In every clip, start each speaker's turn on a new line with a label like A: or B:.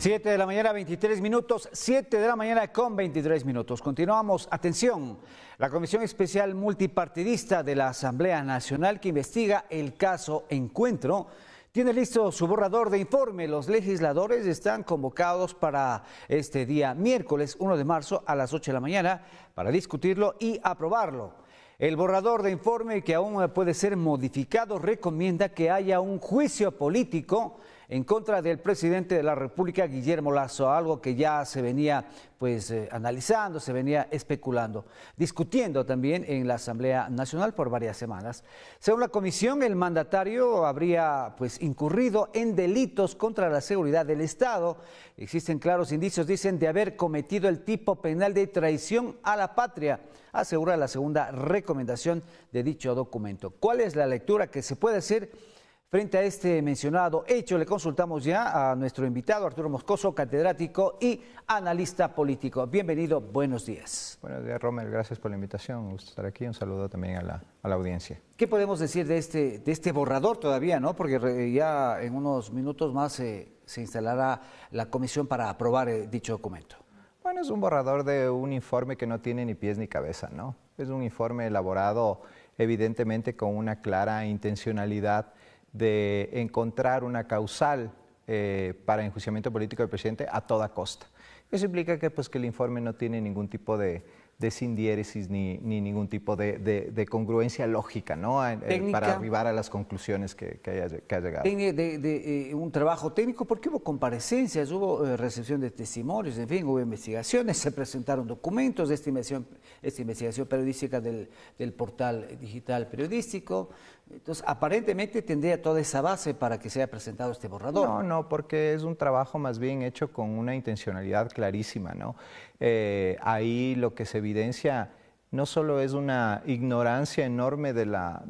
A: 7 de la mañana, 23 minutos, 7 de la mañana con 23 minutos. Continuamos. Atención, la Comisión Especial Multipartidista de la Asamblea Nacional que investiga el caso Encuentro tiene listo su borrador de informe. Los legisladores están convocados para este día miércoles 1 de marzo a las 8 de la mañana para discutirlo y aprobarlo. El borrador de informe que aún puede ser modificado recomienda que haya un juicio político en contra del presidente de la República, Guillermo Lazo, algo que ya se venía pues eh, analizando, se venía especulando, discutiendo también en la Asamblea Nacional por varias semanas. Según la comisión, el mandatario habría pues incurrido en delitos contra la seguridad del Estado. Existen claros indicios, dicen, de haber cometido el tipo penal de traición a la patria, asegura la segunda recomendación de dicho documento. ¿Cuál es la lectura que se puede hacer? Frente a este mencionado hecho, le consultamos ya a nuestro
B: invitado, Arturo Moscoso, catedrático y analista político. Bienvenido, buenos días. Buenos días, Rommel, gracias por la invitación, un estar aquí, un saludo también a la, audiencia. ¿Qué podemos decir de
A: este, este borrador todavía, no? Porque ya en unos minutos más eh, se instalará
B: la comisión para aprobar eh, dicho documento. Bueno, es un borrador de un informe que no tiene ni pies ni cabeza, ¿no? Es un informe elaborado evidentemente con una clara intencionalidad de encontrar una causal eh, para enjuiciamiento político del presidente a toda costa. Eso implica que, pues, que el informe no tiene ningún tipo de, de sindiéresis ni, ningún tipo de, congruencia lógica ¿no? Eh, para arribar a las conclusiones que, ha llegado.
A: De, eh, un trabajo técnico, porque hubo comparecencias, hubo eh, recepción de testimonios, en fin, hubo investigaciones, se presentaron documentos de investigación esta investigación periodística del portal digital periodístico, entonces, aparentemente tendría toda esa base para que sea presentado este borrador. No,
B: no, porque es un trabajo más bien hecho con una intencionalidad clarísima, ¿no? Eh, ahí lo que se evidencia no solo es una ignorancia enorme de la,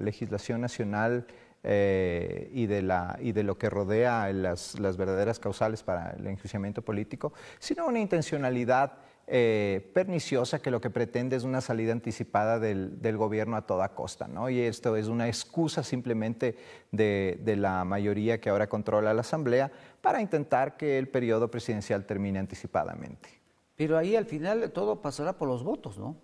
B: legislación nacional eh, y, de lo que rodea las, las verdaderas causales para el enjuiciamiento político, sino una intencionalidad eh, perniciosa que lo que pretende es una salida anticipada del, gobierno a toda costa, ¿no? Y esto es una excusa simplemente de, la mayoría que ahora controla la Asamblea para intentar que el periodo presidencial termine anticipadamente.
A: Pero ahí al final todo pasará por los votos,
B: ¿no?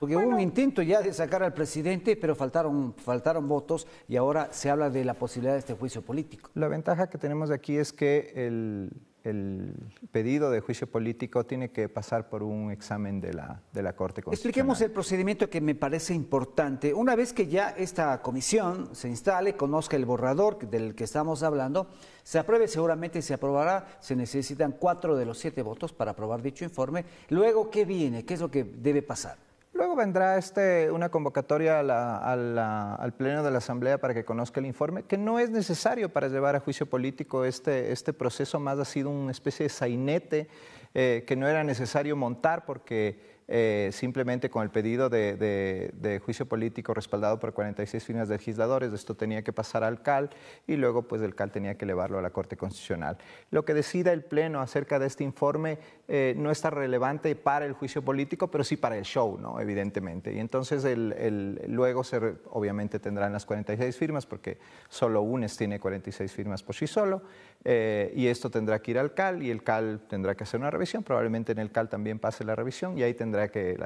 B: Porque hubo un intento ya de sacar al presidente, pero faltaron, faltaron votos y ahora se habla de la posibilidad de este juicio político. La ventaja que tenemos aquí es que el, el pedido de juicio político tiene que pasar por un examen de la, de la Corte Constitucional.
A: Expliquemos el procedimiento que me parece importante. Una vez que ya esta comisión se instale, conozca el borrador del que estamos hablando, se apruebe, seguramente se aprobará, se necesitan cuatro de los siete votos para aprobar dicho informe. Luego, ¿qué viene? ¿Qué es lo que debe pasar?
B: Luego vendrá este, una convocatoria al Pleno de la Asamblea para que conozca el informe, que no es necesario para llevar a juicio político este, este proceso, más ha sido una especie de sainete eh, que no era necesario montar porque eh, simplemente con el pedido de, juicio político respaldado por 46 firmas de legisladores. Esto tenía que pasar al CAL y luego pues el CAL tenía que elevarlo a la Corte Constitucional. Lo que decida el Pleno acerca de este informe eh, no está relevante para el juicio político, pero sí para el show, ¿no? Evidentemente. Y entonces el, luego se obviamente tendrán las 46 firmas porque solo UNES tiene 46 firmas por sí solo eh, y esto tendrá que ir al CAL y el CAL tendrá que hacer una revisión. Probablemente en el CAL también pase la revisión y ahí tendrá tendrá que,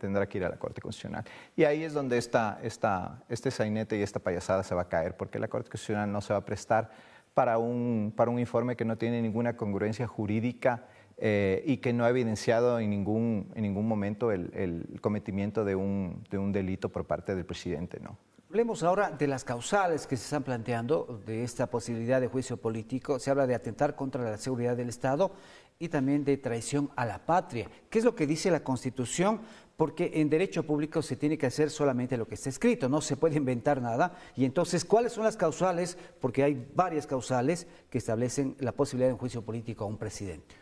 B: tendrá que ir a la Corte Constitucional. Y ahí es donde este sainete y esta payasada se va a caer, porque la Corte Constitucional no se va a prestar para un, informe que no tiene ninguna congruencia jurídica. Eh, y que no ha evidenciado en ningún, momento el, cometimiento de un, de un delito por parte del presidente, ¿no?
A: Hablemos ahora de las causales que se están planteando de esta posibilidad de juicio político. Se habla de atentar contra la seguridad del Estado y también de traición a la patria. ¿Qué es lo que dice la Constitución? Porque en derecho público se tiene que hacer solamente lo que está escrito, no se puede inventar nada. Y entonces, ¿cuáles son las causales? Porque hay varias causales que establecen la posibilidad
B: de un juicio político a un presidente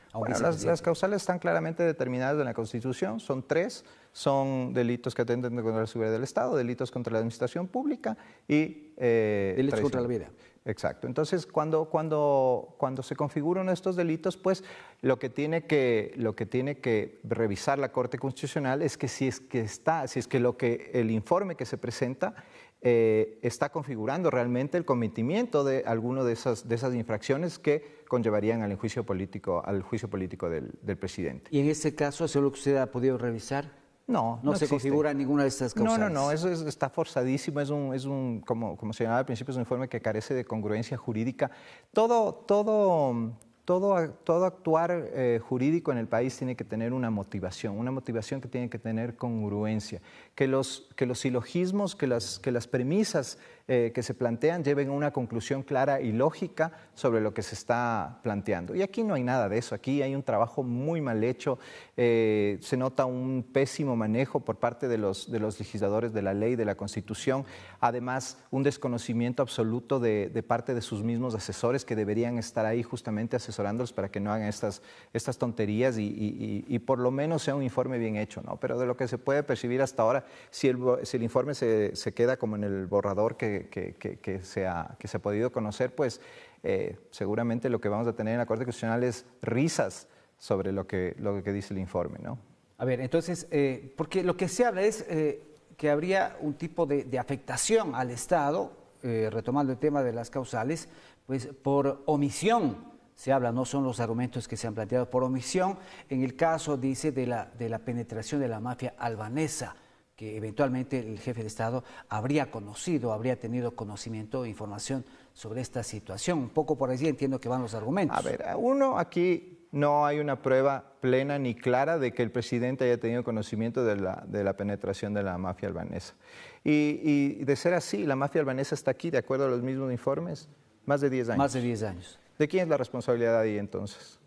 B: las, causales están claramente determinadas en la Constitución, son tres, son delitos que atenten contra la seguridad del Estado, delitos contra la administración pública y... Eh, delitos contra la vida. Exacto. Entonces, cuando, cuando, cuando se configuran estos delitos, pues lo que, tiene que, lo que tiene que revisar la Corte Constitucional es que si es que está, si es que lo que el informe que se presenta eh, está configurando realmente el cometimiento de alguna de esas, de esas infracciones que conllevarían al juicio político, al juicio político del, del presidente.
A: ¿Y en este caso, eso es lo que usted ha podido revisar? No, no, se configura ninguna de estas causas. No, no, no,
B: eso está forzadísimo, es un, es un como, como señalaba al principio, es un informe que carece de congruencia jurídica. Todo, todo, todo, actuar eh, jurídico en el país tiene que tener una motivación, una motivación que tiene que tener congruencia, que los, que los silogismos, que las, que las premisas eh, que se plantean lleven una conclusión clara y lógica sobre lo que se está planteando. Y aquí no hay nada de eso, aquí hay un trabajo muy mal hecho, eh, se nota un pésimo manejo por parte de los, de los legisladores de la ley, de la Constitución, además un desconocimiento absoluto de, parte de sus mismos asesores que deberían estar ahí justamente asesorándolos para que no hagan estas, estas tonterías y, por lo menos sea un informe bien hecho, ¿no? Pero de lo que se puede percibir hasta ahora, si el, informe se queda como en el borrador que que, que, se, ha, que se podido conocer, pues eh, seguramente lo que vamos a tener en la Corte Constitucional es risas sobre lo que, lo que dice el informe, ¿no?
A: A ver, entonces, eh, porque lo que se habla es eh, que habría un tipo de, de afectación al Estado, retomando el tema de las causales, pues por omisión se habla, no son los argumentos que se han planteado por omisión, en el caso, dice, de la, de la penetración de la mafia albanesa que eventualmente el jefe de Estado habría conocido, habría tenido conocimiento e información sobre esta situación. Un poco por allí entiendo que van los argumentos. A ver,
B: uno aquí no hay una prueba plena ni clara de que el presidente haya tenido conocimiento de la, de la penetración de la mafia albanesa. Y, de ser así, la mafia albanesa está aquí, de acuerdo a los mismos informes, más de 10 años. Más de 10 años. ¿De quién es la responsabilidad ahí entonces?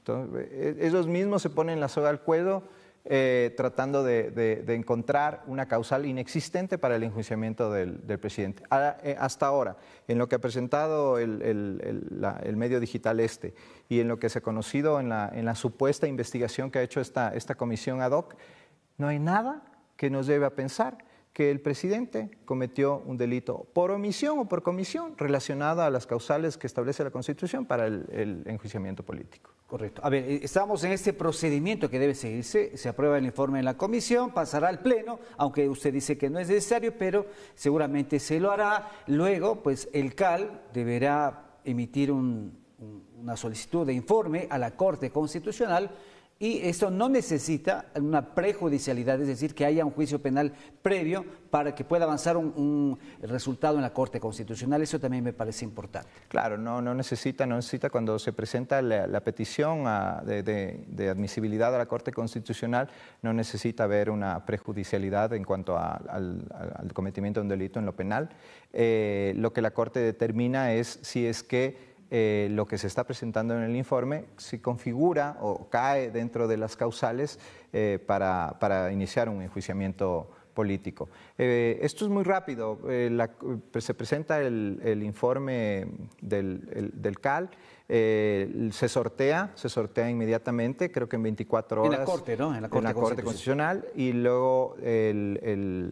B: entonces eh, ellos mismos se ponen la soga al cuello eh, tratando de, encontrar una causal inexistente para el enjuiciamiento del, presidente. Ah, eh, hasta ahora, en lo que ha presentado el, medio digital este y en lo que se ha conocido en la, supuesta investigación que ha hecho esta, esta comisión ad hoc, no hay nada que nos lleve a pensar que el presidente cometió un delito por omisión o por comisión relacionada a las causales que establece la Constitución para el, enjuiciamiento político. Correcto. A ver, eh, estamos en este procedimiento que debe seguirse. Se aprueba el
A: informe en la comisión, pasará al pleno, aunque usted dice que no es necesario, pero seguramente se lo hará. Luego, pues el CAL deberá emitir una solicitud de informe a la Corte Constitucional y eso no necesita una prejudicialidad, es decir, que haya un juicio penal previo para que pueda avanzar un,
B: resultado en la Corte Constitucional. Eso también me parece importante. Claro, no, no necesita, no necesita cuando se presenta la, petición de, admisibilidad a la Corte Constitucional, no necesita haber una prejudicialidad en cuanto al, cometimiento de un delito en lo penal. Eh, lo que la Corte determina es si es que eh, lo que se está presentando en el informe se configura o cae dentro de las causales eh, para, iniciar un enjuiciamiento político. Eh, esto es muy rápido. se presenta el, informe del, CAL. se sortea, se sortea inmediatamente, creo que en 24 horas. En la Corte, ¿no? En la Corte, Constitucional. Y luego el,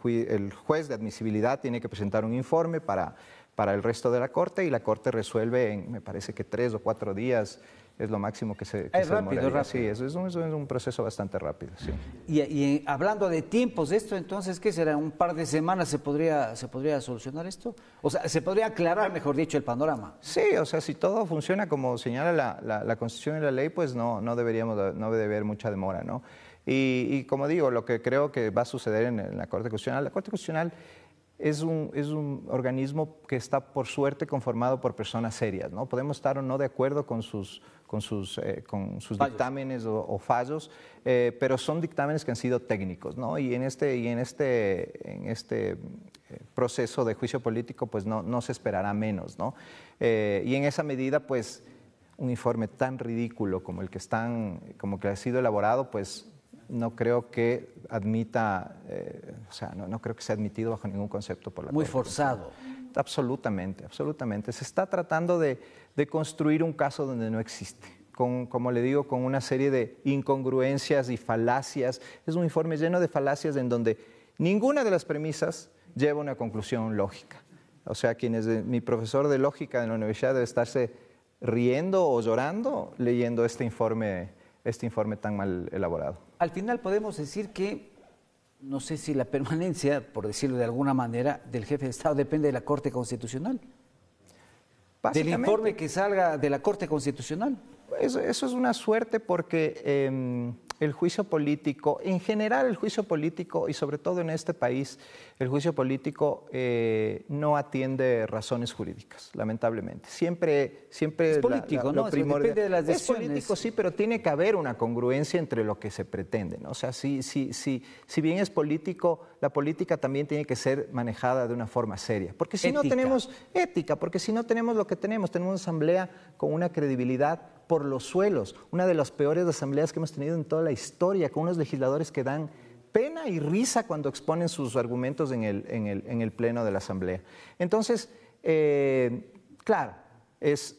B: juez de admisibilidad tiene que presentar un informe para para el resto de la corte y la corte resuelve en, me parece que tres o cuatro días es lo máximo que se. Que es rápido, Sí, es, un, proceso bastante rápido. Sí.
A: Y, hablando de tiempos, de esto entonces, ¿qué será? ¿Un par de semanas se podría, se podría solucionar esto? O sea, ¿se podría aclarar, mejor dicho, el
B: panorama? Sí, o sea, si todo funciona como señala la, la, Constitución y la ley, pues no, no deberíamos, no debe haber mucha demora, ¿no? Y, como digo, lo que creo que va a suceder en la Corte Constitucional, la Corte Constitucional es un, es un, organismo que está por suerte conformado por personas serias. ¿no? Podemos estar o no de acuerdo con sus, con sus, eh, con sus dictámenes o, fallos, eh, pero son dictámenes que han sido técnicos. ¿no? Y en este, y en este, en este eh, proceso de juicio político pues no, no se esperará menos. ¿no? y en esa medida, pues un informe tan ridículo como el que, están, como que ha sido elaborado, pues no creo que admita, eh, o sea, no, creo que sea admitido bajo ningún concepto por la Muy forzado. Absolutamente, absolutamente. Se está tratando de, construir un caso donde no existe. como le digo, con una serie de incongruencias y falacias. Es un informe lleno de falacias en donde ninguna de las premisas lleva a una conclusión lógica. O sea, quienes mi profesor de lógica en la universidad debe estarse riendo o llorando leyendo este informe, este informe tan mal elaborado al final podemos decir que, no sé si la permanencia, por decirlo de alguna
A: manera, del jefe de Estado depende de la Corte Constitucional.
B: Del informe
A: que salga
B: de la Corte Constitucional. Eso, es una suerte porque... Em, el juicio político, en general el juicio político y sobre todo en este país, el juicio político eh, no atiende razones jurídicas, lamentablemente. Siempre, siempre es político, ¿no? primordial. las es político, sí, pero tiene que haber una congruencia entre lo que se pretende. O sea, si, si, si, si bien es político, la política también tiene que ser manejada de una forma seria. Porque si no tenemos ética, porque si no tenemos lo que tenemos, tenemos una asamblea con una credibilidad por los suelos, una de las peores asambleas que hemos tenido en toda la historia, con unos legisladores que dan pena y risa cuando exponen sus argumentos en el, pleno de la asamblea. Entonces, eh, claro,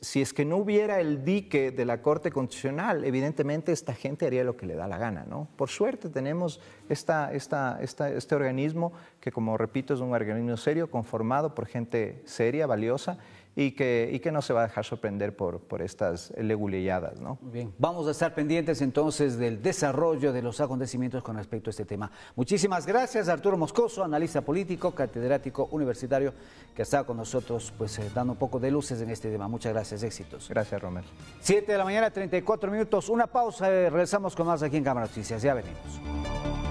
B: si es que no hubiera el dique de la Corte Constitucional, evidentemente esta gente haría lo que le da la gana, ¿no? Por suerte tenemos este organismo que, como repito, es un organismo serio, conformado por gente seria, valiosa, y que, que no se va a dejar sorprender por, por estas legulilladas. ¿no? bien, vamos a estar pendientes entonces del desarrollo
A: de los acontecimientos con respecto a este tema. Muchísimas gracias, Arturo Moscoso, analista político, catedrático universitario, que está con nosotros pues, eh, dando un poco de luces en este tema. Muchas gracias, éxitos. Gracias, Romel. Siete de la mañana, 34 minutos, una pausa, eh, regresamos con más aquí en Cámara Noticias, ya venimos.